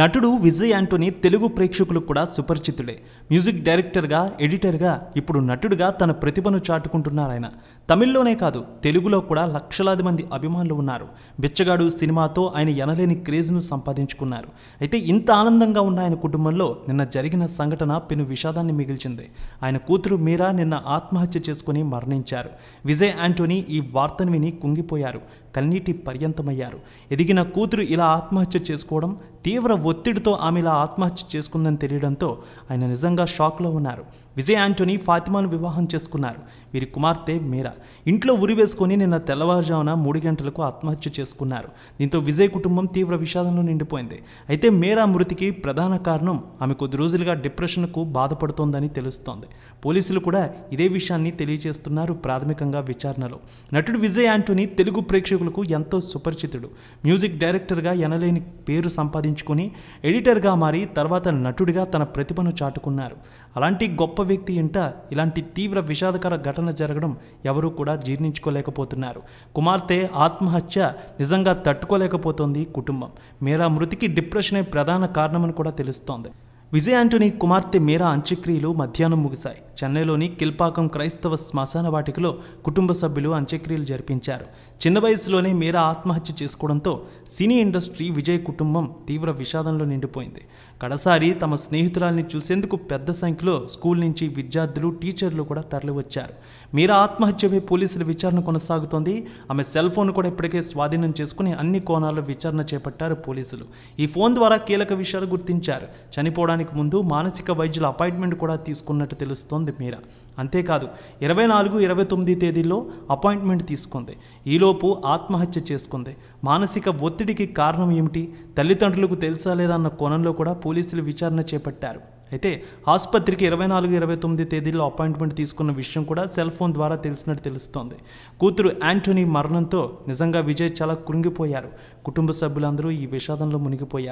నటుడు విజయ్ యాంటోనీ తెలుగు ప్రేక్షకులకు కూడా సుపరిచితుడే మ్యూజిక్ డైరెక్టర్గా ఎడిటర్గా ఇప్పుడు నటుడుగా తన ప్రతిభను చాటుకుంటున్నారు ఆయన తమిళ్లోనే కాదు తెలుగులో కూడా లక్షలాది మంది అభిమానులు ఉన్నారు బిచ్చగాడు సినిమాతో ఆయన ఎనలేని క్రేజ్ను సంపాదించుకున్నారు అయితే ఇంత ఆనందంగా ఉన్న ఆయన కుటుంబంలో నిన్న జరిగిన సంఘటన పెను విషాదాన్ని మిగిల్చింది ఆయన కూతురు మీరా నిన్న ఆత్మహత్య చేసుకుని మరణించారు విజయ్ యాంటోనీ ఈ వార్తను విని కుంగిపోయారు కన్నీటి పర్యంతమయ్యారు ఎదిగిన కూతురు ఇలా ఆత్మహత్య చేసుకోవడం తీవ్ర ఒత్తిడితో ఆమె ఇలా ఆత్మహత్య చేసుకుందని తెలియడంతో ఆయన నిజంగా షాక్లో ఉన్నారు విజయ్ ఆంటోనీ ఫాతిమాను వివాహం చేసుకున్నారు వీరి కుమార్తె మీరా ఇంట్లో ఉరి వేసుకొని నిన్న తెల్లవారుజామున మూడు గంటలకు ఆత్మహత్య చేసుకున్నారు దీంతో విజయ్ కుటుంబం తీవ్ర విషాదంలో నిండిపోయింది అయితే మీరా మృతికి ప్రధాన కారణం ఆమె కొద్ది రోజులుగా డిప్రెషన్కు బాధపడుతోందని తెలుస్తోంది పోలీసులు కూడా ఇదే విషయాన్ని తెలియజేస్తున్నారు ప్రాథమికంగా విచారణలో నటుడు విజయ్ ఆంటోనీ తెలుగు ప్రేక్షకులు ప్రేక్షకులకు ఎంతో సుపరిచితుడు మ్యూజిక్ డైరెక్టర్గా ఎనలేని పేరు సంపాదించుకొని ఎడిటర్గా మారి తర్వాత నటుడిగా తన ప్రతిభను చాటుకున్నారు అలాంటి గొప్ప వ్యక్తి ఇంట ఇలాంటి తీవ్ర విషాదకర ఘటన జరగడం ఎవరూ కూడా జీర్ణించుకోలేకపోతున్నారు కుమార్తె ఆత్మహత్య నిజంగా తట్టుకోలేకపోతోంది కుటుంబం మేరా మృతికి డిప్రెషనే ప్రధాన కారణమని కూడా తెలుస్తోంది విజయ్ ఆంటోనీ కుమార్తె మీరా అంత్యక్రియలు మధ్యాహ్నం ముగిశాయి చెన్నైలోని కిల్పాకం క్రైస్తవ శ్మశాన వాటికలో కుటుంబ సభ్యులు అంత్యక్రియలు జరిపించారు చిన్న వయసులోనే మీరా ఆత్మహత్య చేసుకోవడంతో సినీ ఇండస్ట్రీ విజయ్ కుటుంబం తీవ్ర విషాదంలో నిండిపోయింది కడసారి తమ స్నేహితురాల్ని చూసేందుకు పెద్ద సంఖ్యలో స్కూల్ నుంచి విద్యార్థులు టీచర్లు కూడా తరలివచ్చారు మీరా ఆత్మహత్యపై పోలీసుల విచారణ కొనసాగుతోంది ఆమె సెల్ ఫోన్ కూడా ఇప్పటికే స్వాధీనం చేసుకుని అన్ని కోణాల్లో విచారణ చేపట్టారు పోలీసులు ఈ ఫోన్ ద్వారా కీలక విషయాలు గుర్తించారు చనిపోవడానికి రావడానికి ముందు మానసిక వైద్యుల అపాయింట్మెంట్ కూడా తీసుకున్నట్టు తెలుస్తోంది మీరా అంతేకాదు ఇరవై నాలుగు ఇరవై తొమ్మిది తేదీల్లో అపాయింట్మెంట్ తీసుకుంది ఈలోపు ఆత్మహత్య చేసుకుంది మానసిక ఒత్తిడికి కారణం ఏమిటి తల్లిదండ్రులకు తెలుసా లేదా అన్న కోణంలో కూడా పోలీసులు విచారణ చేపట్టారు అయితే ఆసుపత్రికి ఇరవై నాలుగు ఇరవై తొమ్మిది తేదీల్లో అపాయింట్మెంట్ తీసుకున్న విషయం కూడా సెల్ ఫోన్ ద్వారా తెలిసినట్టు తెలుస్తోంది కూతురు యాంటోనీ మరణంతో నిజంగా విజయ్ చాలా కృంగిపోయారు కుటుంబ సభ్యులందరూ ఈ విషాదంలో మునిగిపోయారు